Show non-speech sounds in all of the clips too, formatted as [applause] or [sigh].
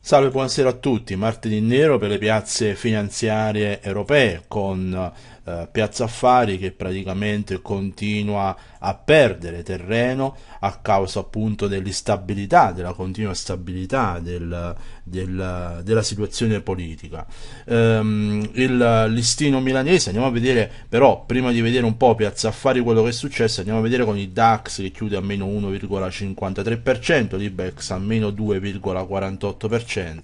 Salve, buonasera a tutti. Martedì nero per le piazze finanziarie europee con eh, Piazza Affari che praticamente continua a perdere terreno a causa appunto dell'instabilità, della continua stabilità del, del, della situazione politica. Ehm, il listino milanese, andiamo a vedere però prima di vedere un po' Piazza Affari quello che è successo, andiamo a vedere con il DAX che chiude a meno 1,53%, l'Ibex a meno 2,48%,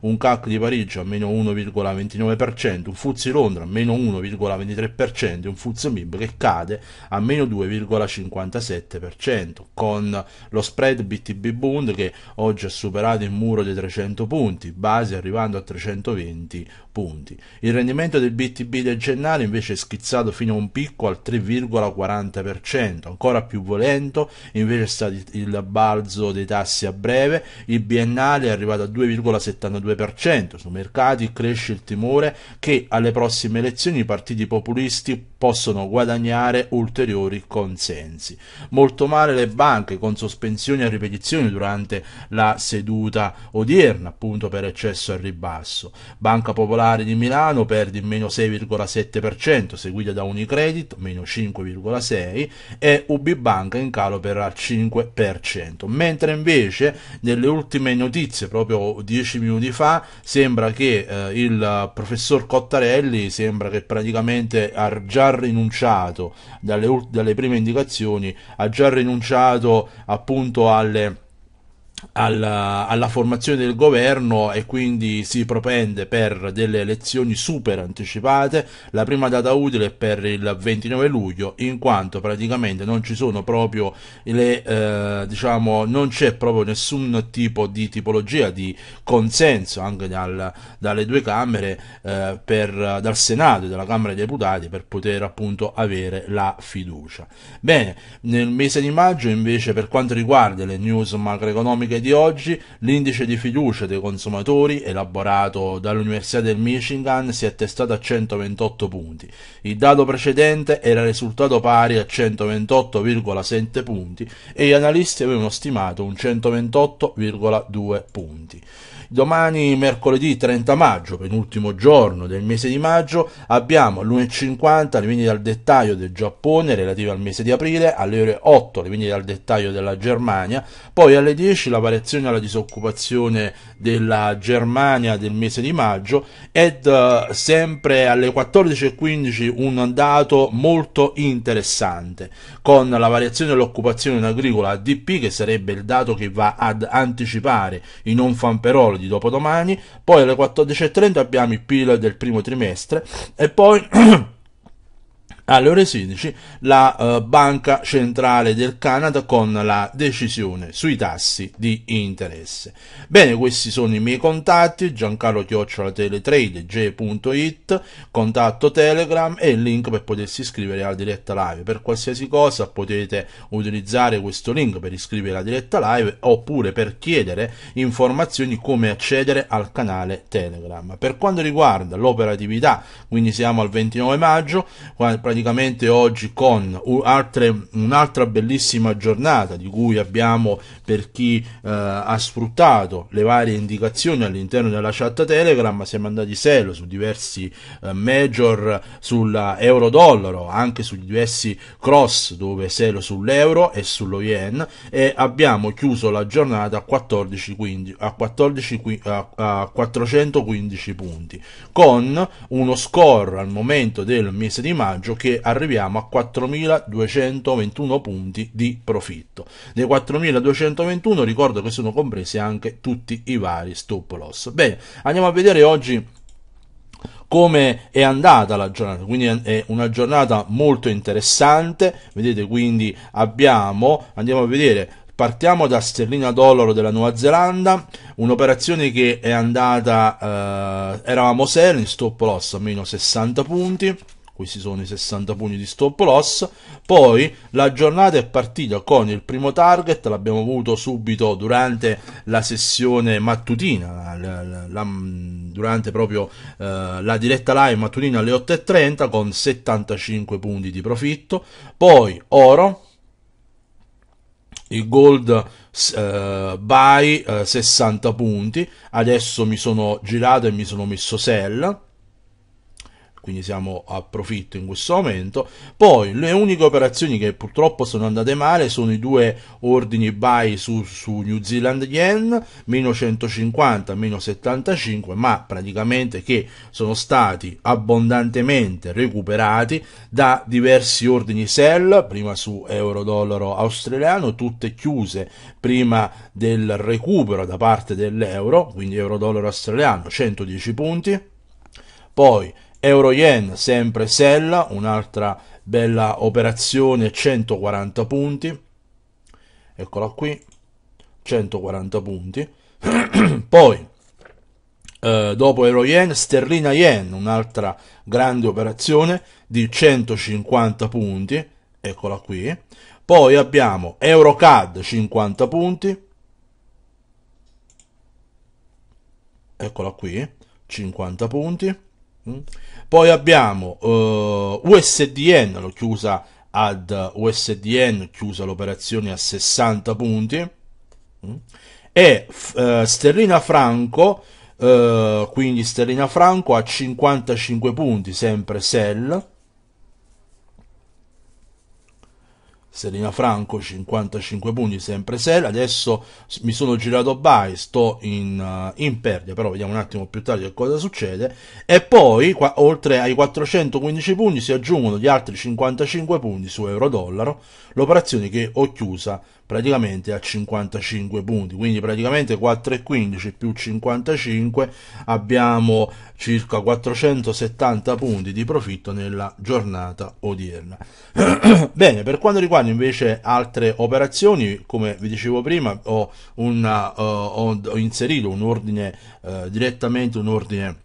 un CAC di Parigi a meno 1,29%, un FUZI Londra a meno 1,29%, 2,23%, un Fuzimib che cade a meno 2,57%, con lo spread BTB Bund che oggi ha superato il muro dei 300 punti, base arrivando a 320 punti. Il rendimento del BTB del gennaio invece è schizzato fino a un picco al 3,40%, ancora più volento invece è stato il balzo dei tassi a breve, il biennale è arrivato al 2,72%, su mercati cresce il timore che alle prossime elezioni i partiti populisti possono guadagnare ulteriori consensi. Molto male le banche con sospensioni e ripetizioni durante la seduta odierna, appunto per eccesso al ribasso. Banca Popolare di Milano perde il meno 6,7%, seguita da Unicredit, meno 5,6% e UbiBanca in calo per il 5%. Mentre invece nelle ultime notizie, proprio 10 minuti fa, sembra che eh, il professor Cottarelli sembra che praticamente probabilmente ha già rinunciato, dalle, dalle prime indicazioni, ha già rinunciato appunto alle alla, alla, formazione del governo e quindi si propende per delle elezioni super anticipate. La prima data utile è per il 29 luglio, in quanto praticamente non ci sono proprio le, eh, diciamo, non c'è proprio nessun tipo di tipologia di consenso anche dal, dalle due Camere, eh, per, dal Senato e dalla Camera dei Deputati per poter appunto avere la fiducia. Bene, nel mese di maggio invece per quanto riguarda le news macroeconomiche statistiche di oggi, l'indice di fiducia dei consumatori elaborato dall'Università del Michigan si è attestato a 128 punti. Il dato precedente era risultato pari a 128,7 punti e gli analisti avevano stimato un 128,2 punti. Domani, mercoledì 30 maggio, penultimo giorno del mese di maggio, abbiamo alle 1.50 le vendite al dettaglio del Giappone relative al mese di aprile, alle ore 8 le vendite al dettaglio della Germania, poi alle 10 la variazione alla disoccupazione della Germania del mese di maggio ed uh, sempre alle 14.15 un dato molto interessante con la variazione dell'occupazione in agricola ADP che sarebbe il dato che va ad anticipare i non fan per fanperoli di dopodomani, poi alle 14.30 abbiamo il PIL del primo trimestre e poi... [clears throat] alle ore 16 la uh, Banca Centrale del Canada con la decisione sui tassi di interesse. Bene, questi sono i miei contatti, Giancarlo Chiocciola Teletrade, g.it, contatto Telegram e il link per potersi iscrivere alla diretta live. Per qualsiasi cosa potete utilizzare questo link per iscrivervi alla diretta live oppure per chiedere informazioni come accedere al canale Telegram. Per quanto riguarda l'operatività, quindi siamo al 29 maggio, quando praticamente oggi con un'altra, un'altra bellissima giornata di cui abbiamo per chi eh, ha sfruttato le varie indicazioni all'interno della chat Telegram, siamo andati selo su diversi eh, major sulla euro-dollaro, anche su diversi cross dove selo sull'euro e sullo yen e abbiamo chiuso la giornata a 14, 15, a 14 a, a 415 punti con uno score al momento del mese di maggio che arriviamo a 4.221 punti di profitto. Nei 4.221 ricordo che sono compresi anche tutti i vari stop loss. Bene, andiamo a vedere oggi come è andata la giornata, quindi è una giornata molto interessante, vedete quindi abbiamo, andiamo a vedere Partiamo da sterlina dollaro della Nuova Zelanda, un'operazione che è andata, eh, eravamo seri in stop loss a meno 60 punti, questi sono i 60 pugni di stop loss. Poi la giornata è partita con il primo target, l'abbiamo avuto subito durante la sessione mattutina, la, la, la, durante proprio eh, la diretta live mattutina alle 8.30 con 75 punti di profitto. Poi oro, il gold uh, buy uh, eh, 60 punti, adesso mi sono girato e mi sono messo sell quindi siamo a profitto in questo momento. Poi le uniche operazioni che purtroppo sono andate male sono i due ordini buy su, su New Zealand Yen, meno 150, meno 75, ma praticamente che sono stati abbondantemente recuperati da diversi ordini sell, prima su euro-dollaro australiano, tutte chiuse prima del recupero da parte dell'euro, quindi euro-dollaro australiano 110 punti. Poi Euro Yen, sempre Sella, un'altra bella operazione, 140 punti, eccola qui, 140 punti. [clears throat] Poi, eh, dopo Euro Yen, Sterlina Yen, un'altra grande operazione di 150 punti, eccola qui. Poi abbiamo Euro CAD 50 punti, eccola qui, 50 punti. Mm? Poi abbiamo uh, eh, USDN, l'ho chiusa ad USDN, chiusa l'operazione a 60 punti. Mm? E uh, Sterlina Franco, uh, quindi Sterlina Franco a 55 punti, sempre sell. Serena Franco 55 punti sempre Sel adesso mi sono girato by sto in, uh, in perdita però vediamo un attimo più tardi che cosa succede e poi qua, oltre ai 415 punti si aggiungono gli altri 55 punti su euro dollaro l'operazione che ho chiusa praticamente a 55 punti quindi praticamente 4,15 più 55 abbiamo circa 470 punti di profitto nella giornata odierna [clears throat] bene per quanto riguarda invece altre operazioni come vi dicevo prima ho, una, uh, ho, ho inserito un ordine uh, direttamente un ordine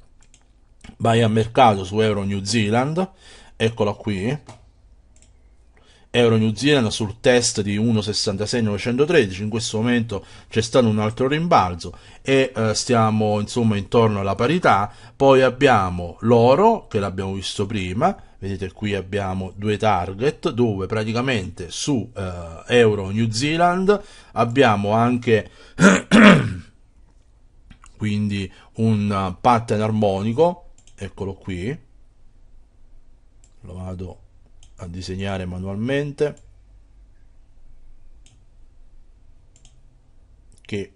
vai a mercato su Euro New Zealand eccola qui Euro New Zealand sul test di 1,66913, in questo momento c'è stato un altro rimbalzo e eh, stiamo insomma intorno alla parità, poi abbiamo l'oro che l'abbiamo visto prima, vedete qui abbiamo due target dove praticamente su eh, Euro New Zealand abbiamo anche [clears throat] quindi un pattern armonico, eccolo qui, lo vado a disegnare manualmente che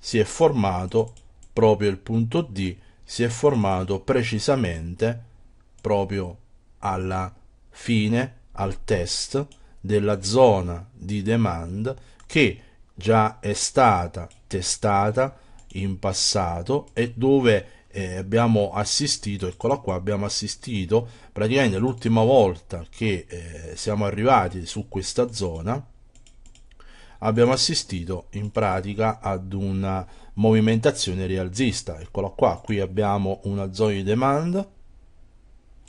si è formato proprio il punto D si è formato precisamente proprio alla fine al test della zona di demand che già è stata testata in passato e dove eh, abbiamo assistito, eccola qua, abbiamo assistito praticamente l'ultima volta che eh, siamo arrivati su questa zona abbiamo assistito in pratica ad una movimentazione rialzista eccola qua qui abbiamo una zona di demand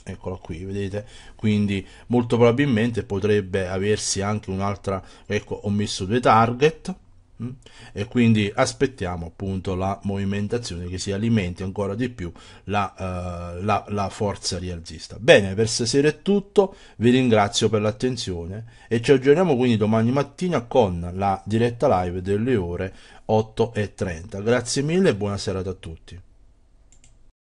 eccola qui vedete quindi molto probabilmente potrebbe aversi anche un'altra ecco ho messo due target Mm? e quindi aspettiamo appunto la movimentazione che si alimenti ancora di più la, uh, la, la forza rialzista. Bene, per stasera è tutto, vi ringrazio per l'attenzione e ci aggiorniamo quindi domani mattina con la diretta live delle ore 8.30. Grazie mille e buona serata a tutti.